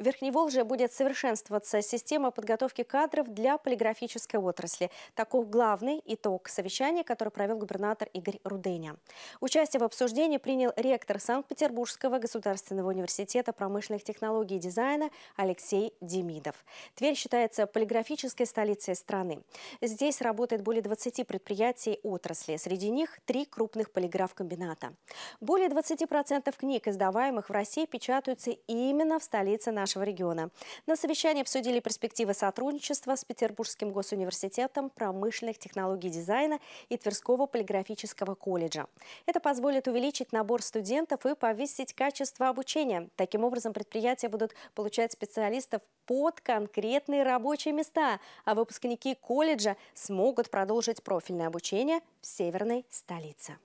В Верхневолжье будет совершенствоваться система подготовки кадров для полиграфической отрасли. Таков главный итог совещания, который провел губернатор Игорь Руденя. Участие в обсуждении принял ректор Санкт-Петербургского государственного университета промышленных технологий и дизайна Алексей Демидов. Тверь считается полиграфической столицей страны. Здесь работает более 20 предприятий отрасли. Среди них три крупных полиграф-комбината. Более 20% книг, издаваемых в России, печатаются именно в столице нашей нашего региона. На совещании обсудили перспективы сотрудничества с Петербургским госуниверситетом промышленных технологий дизайна и Тверского полиграфического колледжа. Это позволит увеличить набор студентов и повысить качество обучения. Таким образом, предприятия будут получать специалистов под конкретные рабочие места, а выпускники колледжа смогут продолжить профильное обучение в северной столице.